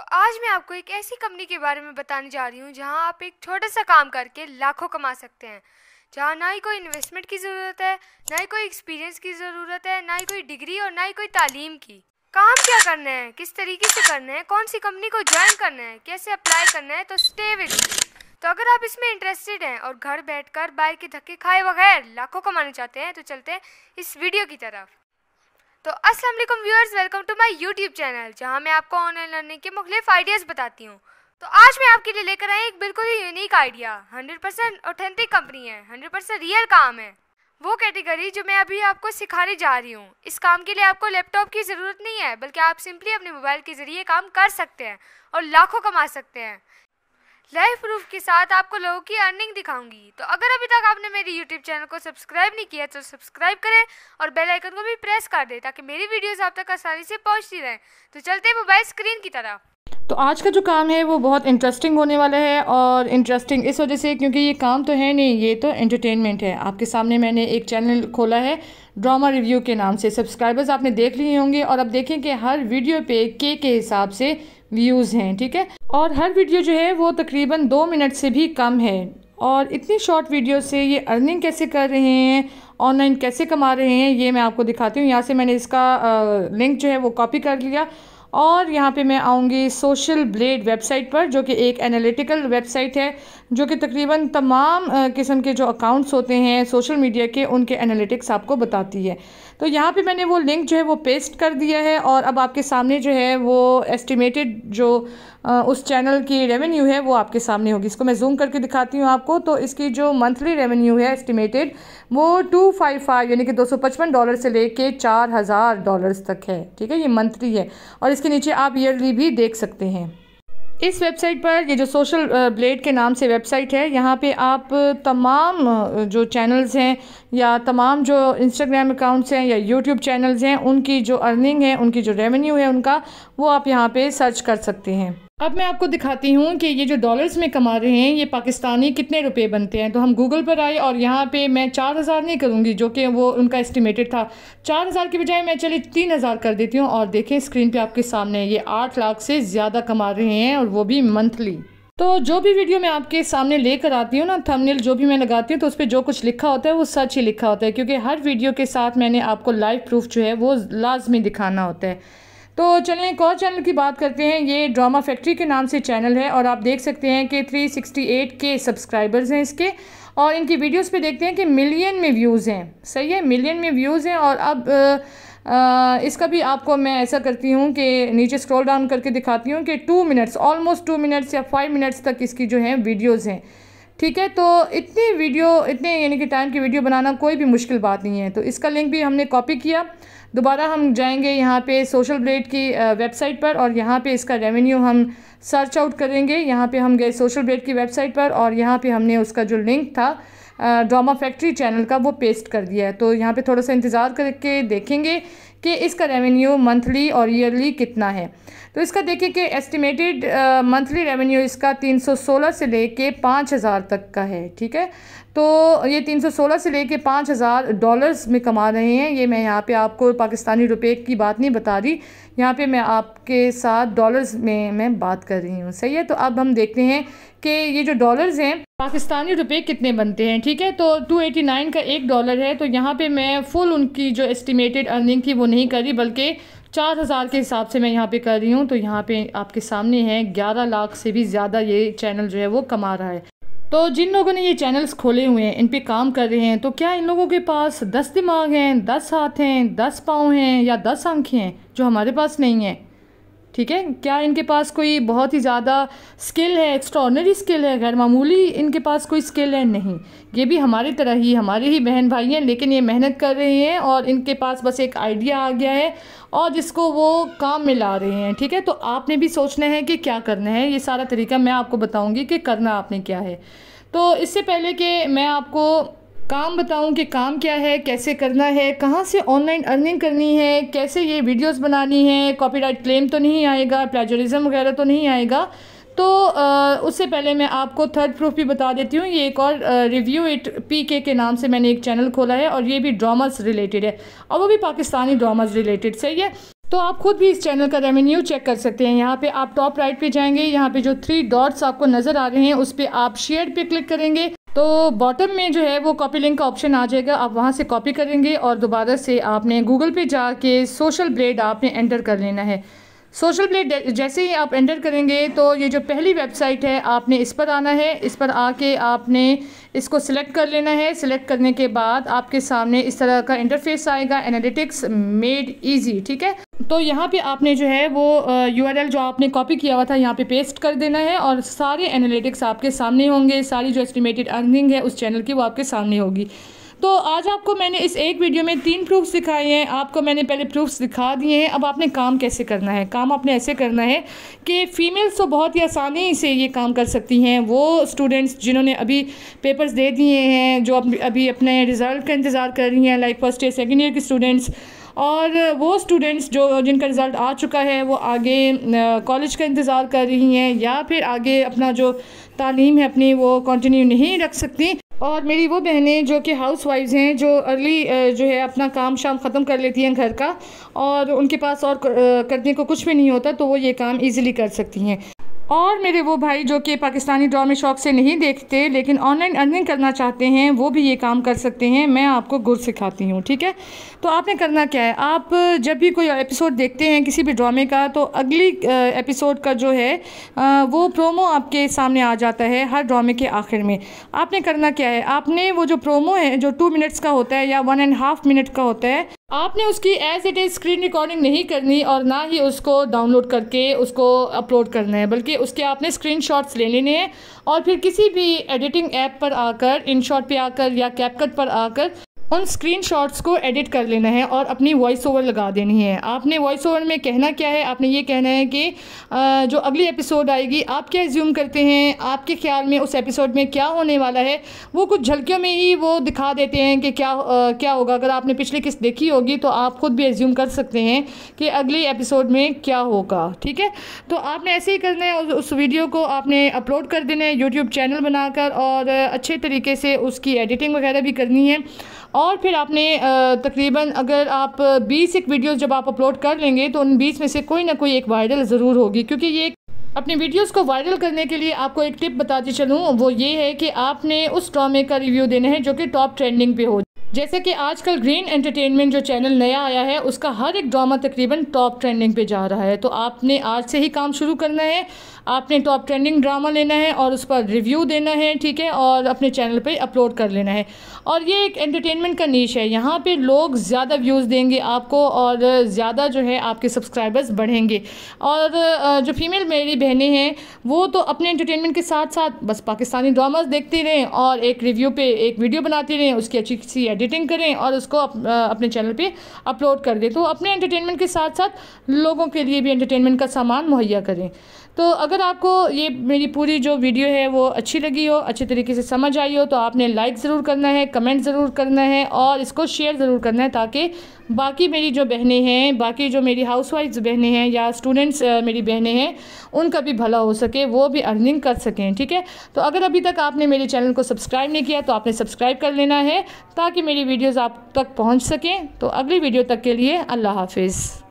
तो आज मैं आपको एक ऐसी कंपनी के बारे में बताने जा रही हूँ जहाँ आप एक छोटा सा काम करके लाखों कमा सकते हैं जहाँ ना ही कोई इन्वेस्टमेंट की ज़रूरत है ना ही कोई एक्सपीरियंस की ज़रूरत है ना ही कोई डिग्री और ना ही कोई तालीम की काम क्या करना है किस तरीके से करना है कौन सी कंपनी को ज्वाइन करना है कैसे अप्लाई करना है तो स्टे विद तो अगर आप इसमें इंटरेस्टेड हैं और घर बैठकर बाहर के धक्के खाए बगैर लाखों कमाना चाहते हैं तो चलते हैं इस वीडियो की तरफ तो अस्सलाम वालेकुम viewers welcome to my YouTube channel जहां मैं आपको ऑनलाइन लर्निंग के मुख्तलिफ आइडियाज़ बताती हूँ तो आज मैं आपके लिए लेकर आई एक बिल्कुल ही unique idea 100% percent authentic company है 100% परसेंट रियल काम है वो कैटेगरी जो मैं अभी आपको सिखाने जा रही हूँ इस काम के लिए आपको लैपटॉप की ज़रूरत नहीं है बल्कि आप सिंपली अपने मोबाइल के ज़रिए काम कर सकते हैं और लाखों कमा सकते हैं लाइव प्रूफ के साथ आपको लोगों की अर्निंग दिखाऊंगी तो अगर अभी तक आपने मेरी यूट्यूब चैनल को सब्सक्राइब नहीं किया तो सब्सक्राइब करें और बेल आइकन को भी प्रेस कर दें ताकि मेरी वीडियोस आप तक आसानी से पहुंचती रहें तो चलते हैं मोबाइल स्क्रीन की तरफ तो आज का जो काम है वो बहुत इंटरेस्टिंग होने वाला है और इंटरेस्टिंग इस वजह से क्योंकि ये काम तो है नहीं ये तो एंटरटेनमेंट है आपके सामने मैंने एक चैनल खोला है ड्रामा रिव्यू के नाम से सब्सक्राइबर्स आपने देख लिए होंगे और अब देखें कि हर वीडियो पे के के हिसाब से व्यूज़ हैं ठीक है और हर वीडियो जो है वो तकरीबन दो मिनट से भी कम है और इतनी शॉर्ट वीडियो से ये अर्निंग कैसे कर रहे हैं ऑनलाइन कैसे कमा रहे हैं ये मैं आपको दिखाती हूँ यहाँ से मैंने इसका लिंक जो है वो कॉपी कर लिया और यहाँ पे मैं आऊँगी सोशल ब्लेड वेबसाइट पर जो कि एक एनालिटिकल वेबसाइट है जो कि तकरीबन तमाम किस्म के जो अकाउंट्स होते हैं सोशल मीडिया के उनके एनालिटिक्स आपको बताती है तो यहाँ पे मैंने वो लिंक जो है वो पेस्ट कर दिया है और अब आपके सामने जो है वो एस्टिमेटेड जो उस चैनल की रेवेन्यू है वो आपके सामने होगी इसको मैं जूम करके दिखाती हूँ आपको तो इसकी जो मंथली रेवेन्यू है एस्टिमेटेड वो टू फाइव फाइव यानी कि दो सौ पचपन डॉलर से लेके चार हज़ार डॉलर्स तक है ठीक है ये मंथली है और इसके नीचे आप ईयरली भी देख सकते हैं इस वेबसाइट पर ये जो सोशल ब्लेड के नाम से वेबसाइट है यहाँ पे आप तमाम जो चैनल्स हैं या तमाम जो इंस्टाग्राम अकाउंट्स हैं या यूट्यूब चैनल्स हैं उनकी जो अर्निंग है उनकी जो रेवेन्यू है उनका वो आप यहाँ पे सर्च कर सकते हैं अब मैं आपको दिखाती हूँ कि ये जो डॉलर्स में कमा रहे हैं ये पाकिस्तानी कितने रुपए बनते हैं तो हम गूगल पर आए और यहाँ पे मैं चार हज़ार नहीं करूँगी जो कि वो उनका एस्टिमेटेड था चार हज़ार के बजाय मैं चले तीन हज़ार कर देती हूँ और देखें स्क्रीन पे आपके सामने ये आठ लाख से ज़्यादा कमा रहे हैं और वो भी मंथली तो जो भी वीडियो मैं आपके सामने लेकर आती हूँ ना थंबनेल जो भी मैं लगाती हूँ तो उस पर जो कुछ लिखा होता है वो सच ही लिखा होता है क्योंकि हर वीडियो के साथ मैंने आपको लाइव प्रूफ जो है वो लाजमी दिखाना होता है तो चलें एक और चैनल की बात करते हैं ये ड्रामा फैक्ट्री के नाम से चैनल है और आप देख सकते हैं कि 368 के सब्सक्राइबर्स हैं इसके और इनकी वीडियोस पे देखते हैं कि मिलियन में व्यूज़ हैं सही है मिलियन में व्यूज़ हैं और अब आ, आ, इसका भी आपको मैं ऐसा करती हूँ कि नीचे स्क्रॉल डाउन करके दिखाती हूँ कि two minutes almost two minutes या फाइव मिनट्स तक इसकी जो है वीडियोज़ हैं ठीक है तो इतनी वीडियो इतने यानी कि टाइम की वीडियो बनाना कोई भी मुश्किल बात नहीं है तो इसका लिंक भी हमने कॉपी किया दोबारा हम जाएंगे यहाँ पे सोशल ब्लेड की वेबसाइट पर और यहाँ पे इसका रेवेन्यू हम सर्च आउट करेंगे यहाँ पे हम गए सोशल ब्लेड की वेबसाइट पर और यहाँ पे हमने उसका जो लिंक था ड्रामा फैक्ट्री चैनल का वो पेस्ट कर दिया है तो यहाँ पे थोड़ा सा इंतज़ार करके देखेंगे कि इसका रेवेन्यू मंथली और ईयरली कितना है तो इसका देखिए कि एस्टिमेटेड मंथली रेवेन्यू इसका 316 से ले 5000 पाँच हज़ार तक का है ठीक है तो ये 316 से ले कर पाँच हज़ार डॉलर्स में कमा रहे हैं ये मैं यहाँ पे आपको पाकिस्तानी रुपए की बात नहीं बता रही यहाँ पे मैं आपके साथ डॉलर्स में मैं बात कर रही हूँ सही है तो अब हम देखते हैं कि ये जो डॉलर्स हैं पाकिस्तानी रुपए कितने बनते हैं ठीक है तो 289 का एक डॉलर है तो यहाँ पे मैं फुल उनकी जो एस्टिमेटेड अर्निंग थी वो नहीं कर रही बल्कि चार हज़ार के हिसाब से मैं यहाँ पे कर रही हूँ तो यहाँ पे आपके सामने है ग्यारह लाख से भी ज़्यादा ये चैनल जो है वो कमा रहा है तो जिन लोगों ने ये चैनल्स खोले हुए हैं इन पर काम कर रहे हैं तो क्या इन लोगों के पास दस दिमाग हैं दस हाथ हैं दस पाँव हैं या दस आंखें हैं जो हमारे पास नहीं हैं ठीक है क्या इनके पास कोई बहुत ही ज़्यादा स्किल है एक्स्ट्रॉनरी स्किल है गैर मामूली इनके पास कोई स्किल है नहीं ये भी हमारी तरह ही हमारे ही बहन भाई हैं लेकिन ये मेहनत कर रहे हैं और इनके पास बस एक आइडिया आ गया है और जिसको वो काम में ला रहे हैं ठीक है तो आपने भी सोचना है कि क्या करना है ये सारा तरीका मैं आपको बताऊँगी कि करना आपने क्या है तो इससे पहले कि मैं आपको काम बताऊं कि काम क्या है कैसे करना है कहाँ से ऑनलाइन अर्निंग करनी है कैसे ये वीडियोस बनानी है कॉपीराइट क्लेम तो नहीं आएगा प्लेजरिज्म वगैरह तो नहीं आएगा तो उससे पहले मैं आपको थर्ड प्रूफ भी बता देती हूँ ये एक और रिव्यू इट पी के के नाम से मैंने एक चैनल खोला है और ये भी ड्रामाज रिलेटेड है और वो भी पाकिस्तानी ड्रामाज़ रिलेटेड सही है तो आप खुद भी इस चैनल का रेवेन्यू चेक कर सकते हैं यहाँ पे आप टॉप राइट पे जाएंगे यहाँ पे जो थ्री डॉट्स आपको नज़र आ रहे हैं उस पर आप शेयर पे क्लिक करेंगे तो बॉटम में जो है वो कॉपी लिंक का ऑप्शन आ जाएगा आप वहाँ से कॉपी करेंगे और दोबारा से आपने गूगल पे जाके सोशल ब्लेड आपने एंटर कर लेना है सोशल प्ले जैसे ही आप एंटर करेंगे तो ये जो पहली वेबसाइट है आपने इस पर आना है इस पर आके आपने इसको सिलेक्ट कर लेना है सिलेक्ट करने के बाद आपके सामने इस तरह का इंटरफेस आएगा एनालिटिक्स मेड इजी ठीक है तो यहाँ पे आपने जो है वो यू जो आपने कॉपी किया हुआ था यहाँ पे पेस्ट कर देना है और सारे एनालिटिक्स आपके सामने होंगे सारी जो एस्टिमेटेड अर्निंग है उस चैनल की वो आपके सामने होगी तो आज आपको मैंने इस एक वीडियो में तीन प्रूफ्स दिखाए हैं आपको मैंने पहले प्रूफ्स दिखा दिए हैं अब आपने काम कैसे करना है काम आपने ऐसे करना है कि फ़ीमेल्स तो बहुत ही आसानी से ये काम कर सकती हैं वो स्टूडेंट्स जिन्होंने अभी पेपर्स दे दिए हैं जो अभी अपने रिज़ल्ट का इंतज़ार कर रही हैं like first year second year के स्टूडेंट्स और वो स्टूडेंट्स जो जिनका रिज़ल्ट आ चुका है वो आगे कॉलेज का इंतज़ार कर रही हैं या फिर आगे अपना जो तालीम है अपनी वो कंटिन्यू नहीं रख सकती और मेरी वो बहनें जो कि हाउस वाइफ हैं जो अर्ली जो है अपना काम शाम ख़त्म कर लेती हैं घर का और उनके पास और करने को कुछ भी नहीं होता तो वो ये काम ईज़िली कर सकती हैं और मेरे वो भाई जो कि पाकिस्तानी ड्रामे शौक से नहीं देखते लेकिन ऑनलाइन अर्निंग करना चाहते हैं वो भी ये काम कर सकते हैं मैं आपको गुर सिखाती हूँ ठीक है तो आपने करना क्या है आप जब भी कोई एपिसोड देखते हैं किसी भी ड्रामे का तो अगली एपिसोड का जो है वो प्रोमो आपके सामने आ जाता है हर ड्रामे के आखिर में आपने करना क्या है आपने वो जो प्रोमो है जो टू मिनट्स का होता है या वन एंड हाफ़ मिनट का होता है आपने उसकी as it is screen recording नहीं करनी और ना ही उसको डाउनलोड करके उसको अपलोड करना है बल्कि उसके आपने स्क्रीन शॉट्स ले लेने हैं और फिर किसी भी एडिटिंग ऐप पर आकर इनशॉट पे आकर या कैपकट पर आकर उन स्क्रीनशॉट्स को एडिट कर लेना है और अपनी वॉइस ओवर लगा देनी है आपने वॉइस ओवर में कहना क्या है आपने ये कहना है कि जो अगली एपिसोड आएगी आप क्या एज्यूम करते हैं आपके ख्याल में उस एपिसोड में क्या होने वाला है वो कुछ झलकियों में ही वो दिखा देते हैं कि क्या आ, क्या होगा अगर आपने पिछली किस्त देखी होगी तो आप ख़ुद भी एज्यूम कर सकते हैं कि अगले एपिसोड में क्या होगा ठीक है तो आपने ऐसे ही करना है और उस वीडियो को आपने अपलोड कर देना है यूट्यूब चैनल बनाकर और अच्छे तरीके से उसकी एडिटिंग वगैरह भी करनी है और फिर आपने तकरीबन अगर आप बीस एक वीडियोस जब आप अपलोड कर लेंगे तो उन बीस में से कोई ना कोई एक वायरल ज़रूर होगी क्योंकि ये अपने वीडियोस को वायरल करने के लिए आपको एक टिप बताती चलूँ वो ये है कि आपने उस ड्रामे का रिव्यू देना है जो कि टॉप ट्रेंडिंग पे हो जैसे कि आजकल ग्रीन एंटरटेनमेंट जो चैनल नया आया है उसका हर एक ड्रामा तकरीबन टॉप ट्रेंडिंग पे जा रहा है तो आपने आज से ही काम शुरू करना है आपने टॉप ट्रेंडिंग ड्रामा लेना है और उस पर रिव्यू देना है ठीक है और अपने चैनल पे अपलोड कर लेना है और ये एक एंटरटेनमेंट का नीच है यहाँ पे लोग ज़्यादा व्यूज़ देंगे आपको और ज़्यादा जो है आपके सब्सक्राइबर्स बढ़ेंगे और जो फीमेल मेरी बहनें हैं वो तो अपने एंटरटेनमेंट के साथ साथ बस पाकिस्तानी ड्रामाज देखती रहें और एक रिव्यू पर एक वीडियो बनाती रहें उसकी अच्छी सी एडिटिंग करें और उसको अप, अपने चैनल पर अपलोड कर दें तो अपने इंटरटेनमेंट के साथ साथ लोगों के लिए भी इंटरटेनमेंट का सामान मुहैया करें तो अगर अगर आपको ये मेरी पूरी जो वीडियो है वो अच्छी लगी हो अच्छे तरीके से समझ आई हो तो आपने लाइक ज़रूर करना है कमेंट ज़रूर करना है और इसको शेयर ज़रूर करना है ताकि बाकी मेरी जो बहनें हैं बाकी जो मेरी हाउस वाइफ बहनें हैं या स्टूडेंट्स मेरी बहनें हैं उनका भी भला हो सके वो भी अर्निंग कर सकें ठीक है तो अगर अभी तक आपने मेरे चैनल को सब्सक्राइब नहीं किया तो आपने सब्सक्राइब कर लेना है ताकि मेरी वीडियोज़ आप तक पहुँच सकें तो अगली वीडियो तक के लिए अल्लाह हाफिज़